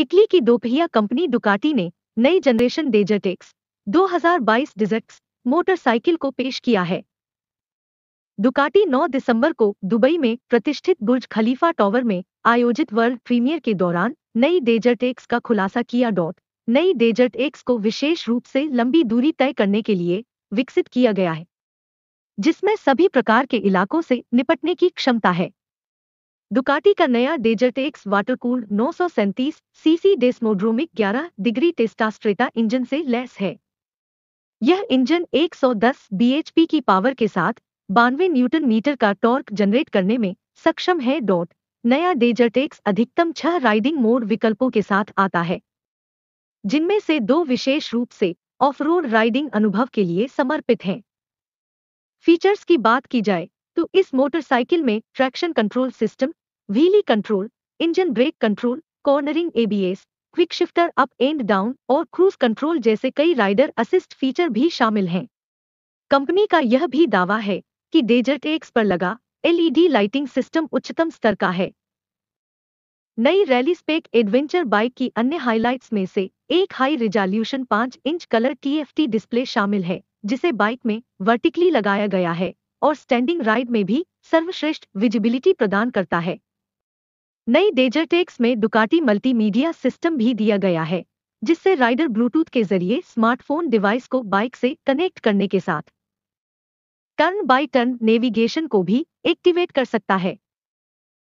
Italy की दोपहिया company दुकाटी ने नई जनरेशन दो हजार बाईस डिजर्ट्स मोटरसाइकिल को पेश किया है दुकाटी 9 दिसंबर को दुबई में प्रतिष्ठित बुर्ज खलीफा टॉवर में आयोजित वर्ल्ड प्रीमियर के दौरान नई डेजर्ट एक्स का खुलासा किया डॉट नई डेजर्ट एक्स को विशेष रूप से लंबी दूरी तय करने के लिए विकसित किया गया है जिसमें सभी प्रकार के इलाकों से निपटने की क्षमता है दुकाटी का नया डेजर्ट एक्स वाटर कूल नौ CC desmodromic 11 degree Testastretta engine से लैस है यह इंजन 110 बीएचपी की पावर के साथ बानवे न्यूटन मीटर का टॉर्क जनरेट करने में सक्षम है डॉट नया डेजर्ट एक्स अधिकतम छह राइडिंग मोड विकल्पों के साथ आता है जिनमें से दो विशेष रूप से ऑफ रोड राइडिंग अनुभव के लिए समर्पित हैं फीचर्स की बात की जाए तो इस मोटरसाइकिल में traction control system wheelie control engine brake control cornering ABS quick shifter up and down और क्रूज कंट्रोल जैसे कई राइडर असिस्ट फीचर भी शामिल हैं कंपनी का यह भी दावा है कि डेजर्ट एक्स पर लगा एलईडी लाइटिंग सिस्टम उच्चतम स्तर का है नई रैली स्पेक एडवेंचर बाइक की अन्य हाइलाइट्स में से एक हाई रिजोल्यूशन पांच इंच कलर टीएफटी डिस्प्ले शामिल है जिसे बाइक में वर्टिकली लगाया गया है और स्टैंडिंग राइड में भी सर्वश्रेष्ठ विजिबिलिटी प्रदान करता है नई डेजर्टेक्स में डुकाटी मल्टीमीडिया सिस्टम भी दिया गया है जिससे राइडर ब्लूटूथ के जरिए स्मार्टफोन डिवाइस को बाइक से कनेक्ट करने के साथ टर्न बाय टर्न नेविगेशन को भी एक्टिवेट कर सकता है